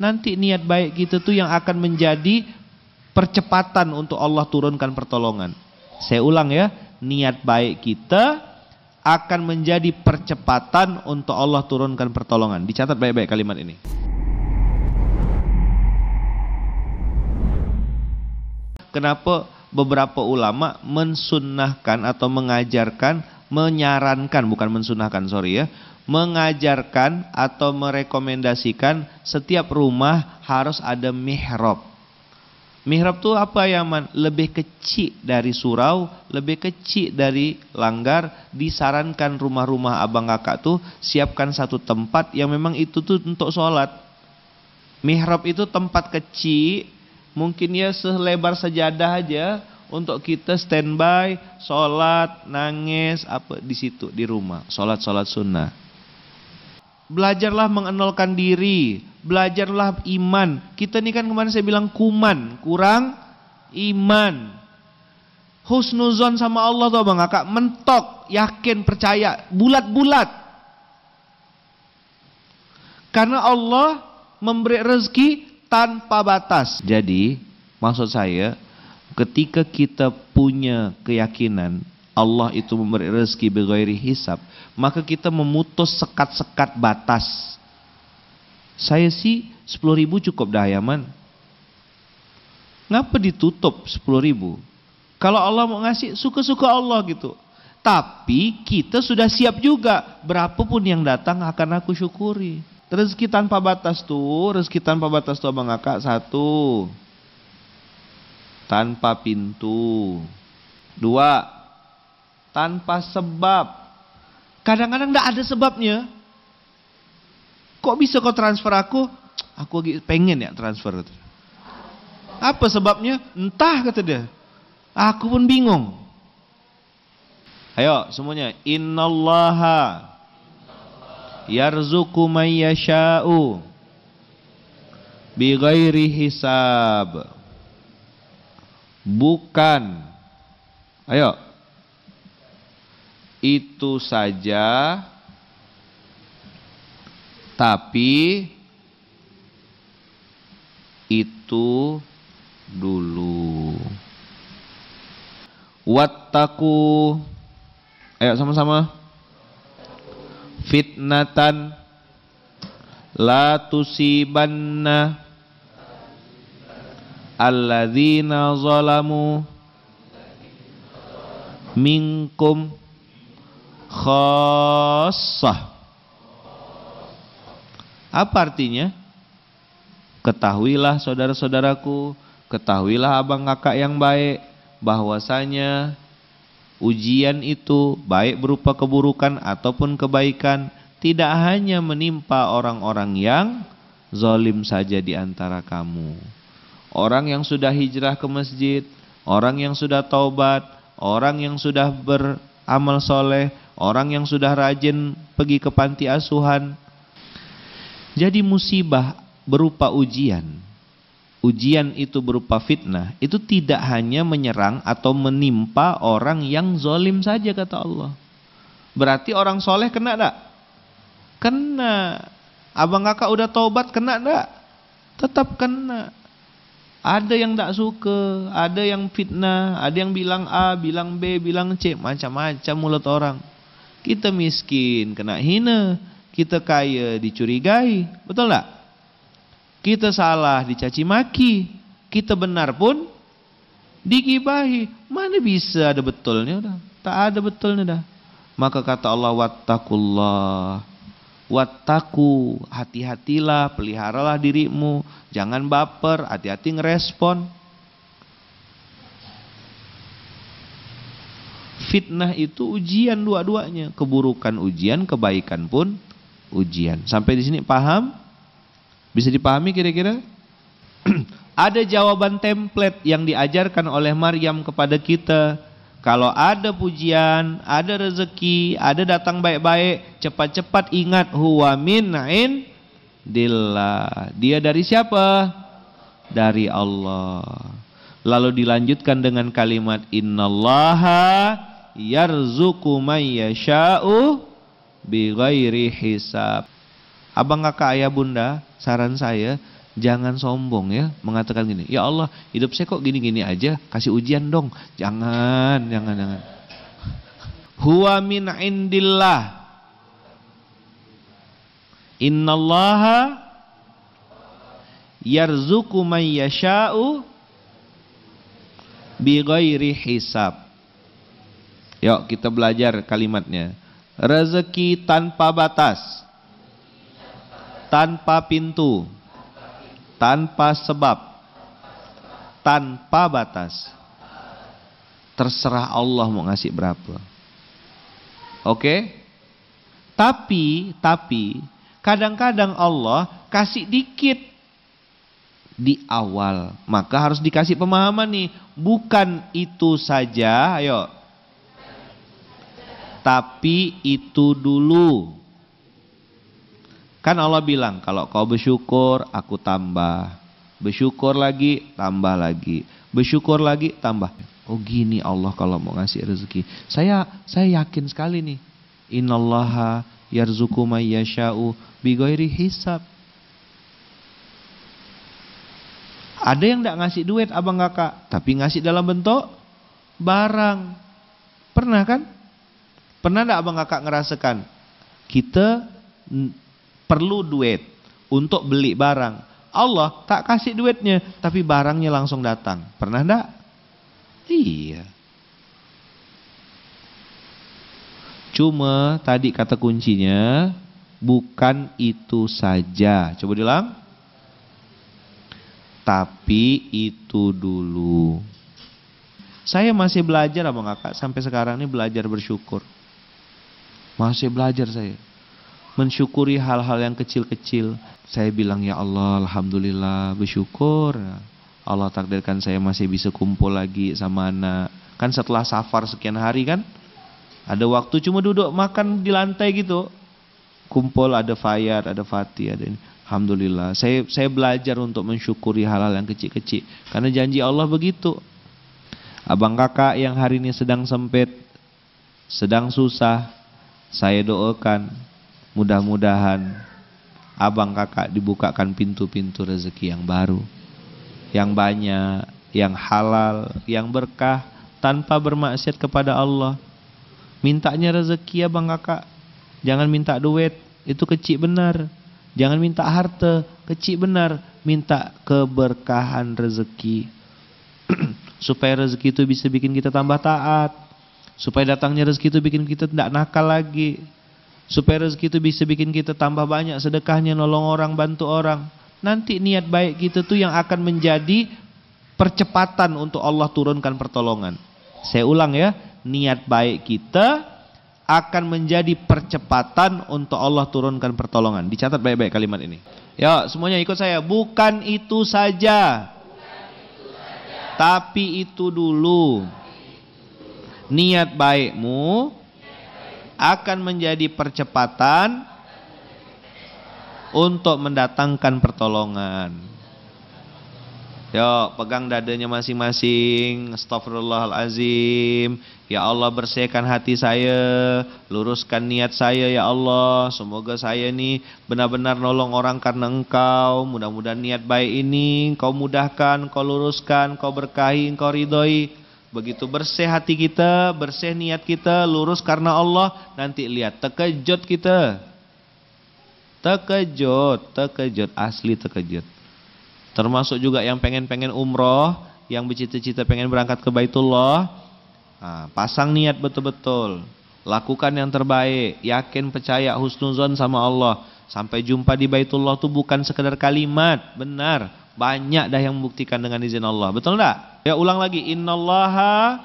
nanti niat baik kita tuh yang akan menjadi percepatan untuk Allah turunkan pertolongan. Saya ulang ya, niat baik kita akan menjadi percepatan untuk Allah turunkan pertolongan. Dicatat baik-baik kalimat ini. Kenapa beberapa ulama mensunnahkan atau mengajarkan menyarankan bukan mensunahkan sorry ya mengajarkan atau merekomendasikan setiap rumah harus ada mihrab. Mihrab itu apa ya man? Lebih kecil dari surau, lebih kecil dari langgar. Disarankan rumah-rumah abang kakak tuh siapkan satu tempat yang memang itu tuh untuk sholat. Mihrab itu tempat kecil, mungkin ya selebar sejadah aja untuk kita standby, sholat, nangis, apa di situ di rumah, sholat sholat sunnah. Belajarlah mengenalkan diri, belajarlah iman. Kita ini kan kemarin saya bilang kuman, kurang iman. Husnuzon sama Allah tuh bang, kak mentok, yakin, percaya, bulat-bulat. Karena Allah memberi rezeki tanpa batas. Jadi maksud saya Ketika kita punya keyakinan Allah itu memberi rezeki begairi hisap, maka kita memutus sekat-sekat batas. Saya sih 10 ribu cukup dah Yaman. Ngapa ditutup 10 ribu? Kalau Allah mau ngasih, suka-suka Allah gitu. Tapi kita sudah siap juga. Berapapun yang datang akan aku syukuri. Rezeki tanpa batas tuh, rezeki tanpa batas tuh abang kakak satu tanpa pintu. Dua, tanpa sebab. Kadang-kadang tidak ada sebabnya. Kok bisa kau transfer aku? Aku lagi pengen ya transfer. Apa sebabnya? Entah kata dia. Aku pun bingung. Ayo semuanya. Innallaha yarzuku may yasha'u bighairi hisab. Bukan. Ayo. Itu saja tapi itu dulu. Wattaku Ayo sama-sama. Fitnatan latusibanna. tusibanna alladzina zalamu minkum khassah apa artinya ketahuilah saudara-saudaraku ketahuilah abang kakak yang baik bahwasanya ujian itu baik berupa keburukan ataupun kebaikan tidak hanya menimpa orang-orang yang zolim saja di antara kamu orang yang sudah hijrah ke masjid, orang yang sudah taubat, orang yang sudah beramal soleh, orang yang sudah rajin pergi ke panti asuhan. Jadi musibah berupa ujian. Ujian itu berupa fitnah. Itu tidak hanya menyerang atau menimpa orang yang zolim saja kata Allah. Berarti orang soleh kena tak? Kena. Abang kakak udah taubat kena tak? Tetap kena. Ada yang tak suka, ada yang fitnah, ada yang bilang A, bilang B, bilang C, macam-macam mulut orang. Kita miskin, kena hina. Kita kaya, dicurigai. Betul tak? Kita salah, dicaci maki. Kita benar pun digibahi. Mana bisa ada betulnya? Dah. Tak ada betulnya dah. Maka kata Allah, Wattakullah wataku hati-hatilah, peliharalah dirimu. Jangan baper, hati-hati ngerespon. Fitnah itu ujian dua-duanya. Keburukan ujian, kebaikan pun ujian. Sampai di sini paham? Bisa dipahami kira-kira? Ada jawaban template yang diajarkan oleh Maryam kepada kita kalau ada pujian, ada rezeki, ada datang baik-baik, cepat-cepat ingat huwa min Dia dari siapa? Dari Allah. Lalu dilanjutkan dengan kalimat innallaha yarzuqu may yasha'u bighairi hisab. Abang kakak ayah bunda, saran saya jangan sombong ya mengatakan gini ya Allah hidup saya kok gini-gini aja kasih ujian dong jangan jangan jangan huwa min indillah innallaha yarzuku man yasha'u bi hisab yuk kita belajar kalimatnya rezeki tanpa batas tanpa pintu tanpa sebab tanpa batas terserah Allah mau ngasih berapa oke tapi tapi kadang-kadang Allah kasih dikit di awal. Maka harus dikasih pemahaman nih, bukan itu saja, ayo. Tapi itu dulu. Kan Allah bilang, kalau kau bersyukur, aku tambah. Bersyukur lagi, tambah lagi. Bersyukur lagi, tambah. Oh gini Allah kalau mau ngasih rezeki. Saya saya yakin sekali nih. Inallaha yarzuku may yasha'u hisab. Ada yang tidak ngasih duit abang kakak, tapi ngasih dalam bentuk barang. Pernah kan? Pernah tidak abang kakak ngerasakan? Kita perlu duit untuk beli barang. Allah tak kasih duitnya, tapi barangnya langsung datang. Pernah enggak? Iya. Cuma tadi kata kuncinya bukan itu saja. Coba diulang. Tapi itu dulu. Saya masih belajar sama kakak sampai sekarang ini belajar bersyukur. Masih belajar saya mensyukuri hal-hal yang kecil-kecil. Saya bilang ya Allah, alhamdulillah, bersyukur. Allah takdirkan saya masih bisa kumpul lagi sama anak. Kan setelah safar sekian hari kan, ada waktu cuma duduk makan di lantai gitu. Kumpul ada Fayar, ada Fatih, ada ini. Alhamdulillah. Saya saya belajar untuk mensyukuri hal-hal yang kecil-kecil karena janji Allah begitu. Abang kakak yang hari ini sedang sempit, sedang susah, saya doakan Mudah-mudahan abang kakak dibukakan pintu-pintu rezeki yang baru, yang banyak, yang halal, yang berkah, tanpa bermaksiat kepada Allah. Mintanya rezeki abang kakak, jangan minta duit, itu kecil benar. Jangan minta harta, kecil benar. Minta keberkahan rezeki. supaya rezeki itu bisa bikin kita tambah taat. Supaya datangnya rezeki itu bikin kita tidak nakal lagi supaya rezeki itu bisa bikin kita tambah banyak sedekahnya nolong orang bantu orang nanti niat baik kita tuh yang akan menjadi percepatan untuk Allah turunkan pertolongan saya ulang ya niat baik kita akan menjadi percepatan untuk Allah turunkan pertolongan dicatat baik-baik kalimat ini ya semuanya ikut saya bukan itu saja, bukan itu saja. tapi itu dulu niat baikmu akan menjadi percepatan untuk mendatangkan pertolongan. Yuk pegang dadanya masing-masing Astagfirullahalazim Ya Allah bersihkan hati saya Luruskan niat saya ya Allah Semoga saya ini benar-benar nolong orang karena engkau Mudah-mudahan niat baik ini Kau mudahkan, kau luruskan, kau berkahi, kau ridhoi Begitu bersih hati kita, bersih niat kita, lurus karena Allah, nanti lihat terkejut kita. Terkejut, terkejut, asli terkejut. Termasuk juga yang pengen-pengen umroh, yang bercita-cita pengen berangkat ke Baitullah, nah, pasang niat betul-betul. Lakukan yang terbaik, yakin percaya husnuzon sama Allah. Sampai jumpa di Baitullah itu bukan sekedar kalimat, benar. Banyak dah yang membuktikan dengan izin Allah, betul enggak? Ya ulang lagi. Innallaha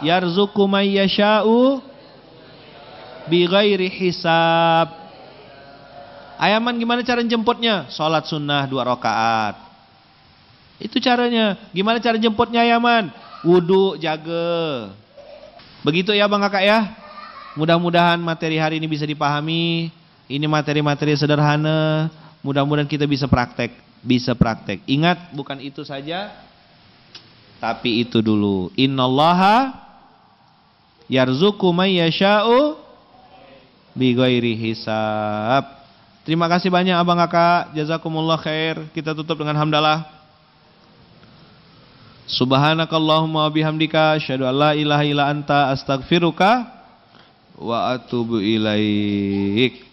yarzuqu may yasha'u bi ghairi hisab. Ayaman gimana cara jemputnya? Salat sunnah dua rakaat. Itu caranya. Gimana cara jemputnya Ayaman? Wudu, jaga. Begitu ya Bang Kakak ya. Mudah-mudahan materi hari ini bisa dipahami. Ini materi-materi sederhana. Mudah-mudahan kita bisa praktek, bisa praktek. Ingat bukan itu saja, tapi itu dulu. Innallaha yarzuku may yasha'u bighairi hisab. Terima kasih banyak Abang Kakak. Jazakumullah khair. Kita tutup dengan hamdalah. Subhanakallahumma bihamdika asyhadu an la ilaha illa anta astaghfiruka wa atubu ilaik.